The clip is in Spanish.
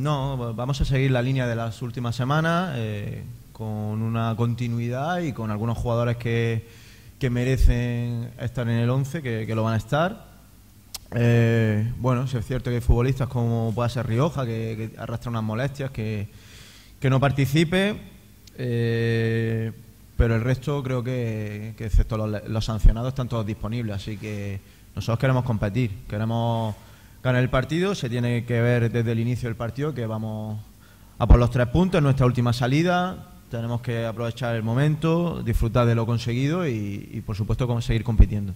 No, vamos a seguir la línea de las últimas semanas eh, con una continuidad y con algunos jugadores que, merecen estar en el 11, que, lo van a estar. Eh, bueno, si es cierto que hay futbolistas como puede ser Rioja, que, arrastra unas molestias, que, no participe, eh, pero el resto creo que, excepto los, los sancionados, están todos disponibles, así que nosotros queremos competir, queremos ganar el partido. Se tiene que ver desde el inicio del partido que vamos a por los tres puntos, nuestra última salida. Tenemos que aprovechar el momento, disfrutar de lo conseguido y, y por supuesto, seguir compitiendo.